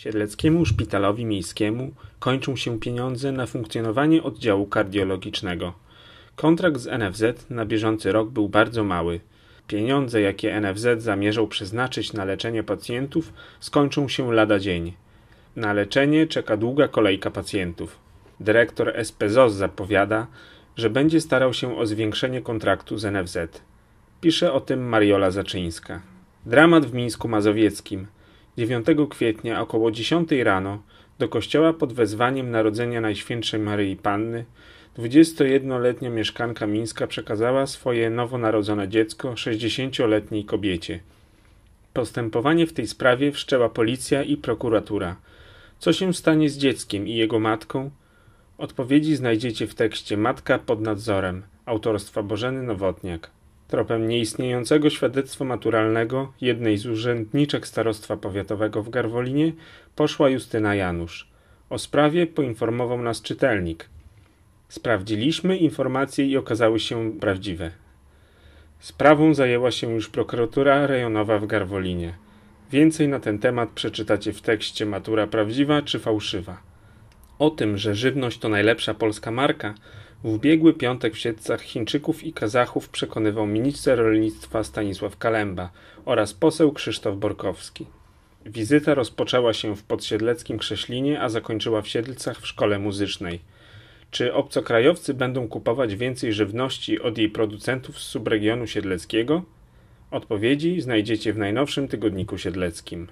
Siedleckiemu Szpitalowi Miejskiemu kończą się pieniądze na funkcjonowanie oddziału kardiologicznego. Kontrakt z NFZ na bieżący rok był bardzo mały. Pieniądze, jakie NFZ zamierzał przeznaczyć na leczenie pacjentów, skończą się lada dzień. Na leczenie czeka długa kolejka pacjentów. Dyrektor SPZOS zapowiada, że będzie starał się o zwiększenie kontraktu z NFZ. Pisze o tym Mariola Zaczyńska. Dramat w Mińsku Mazowieckim – 9 kwietnia około 10 rano do kościoła pod wezwaniem Narodzenia Najświętszej Maryi Panny 21-letnia mieszkanka Mińska przekazała swoje nowonarodzone dziecko 60-letniej kobiecie. Postępowanie w tej sprawie wszczęła policja i prokuratura. Co się stanie z dzieckiem i jego matką? Odpowiedzi znajdziecie w tekście Matka pod nadzorem autorstwa Bożeny Nowotniak tropem nieistniejącego świadectwa maturalnego jednej z urzędniczek starostwa powiatowego w Garwolinie poszła Justyna Janusz. O sprawie poinformował nas czytelnik. Sprawdziliśmy informacje i okazały się prawdziwe. Sprawą zajęła się już prokuratura rejonowa w Garwolinie. Więcej na ten temat przeczytacie w tekście Matura prawdziwa czy fałszywa. O tym, że żywność to najlepsza polska marka, w ubiegły piątek w Siedcach Chińczyków i Kazachów przekonywał minister rolnictwa Stanisław Kalemba oraz poseł Krzysztof Borkowski. Wizyta rozpoczęła się w podsiedleckim Krześlinie, a zakończyła w Siedlcach w szkole muzycznej. Czy obcokrajowcy będą kupować więcej żywności od jej producentów z subregionu siedleckiego? Odpowiedzi znajdziecie w najnowszym tygodniku siedleckim.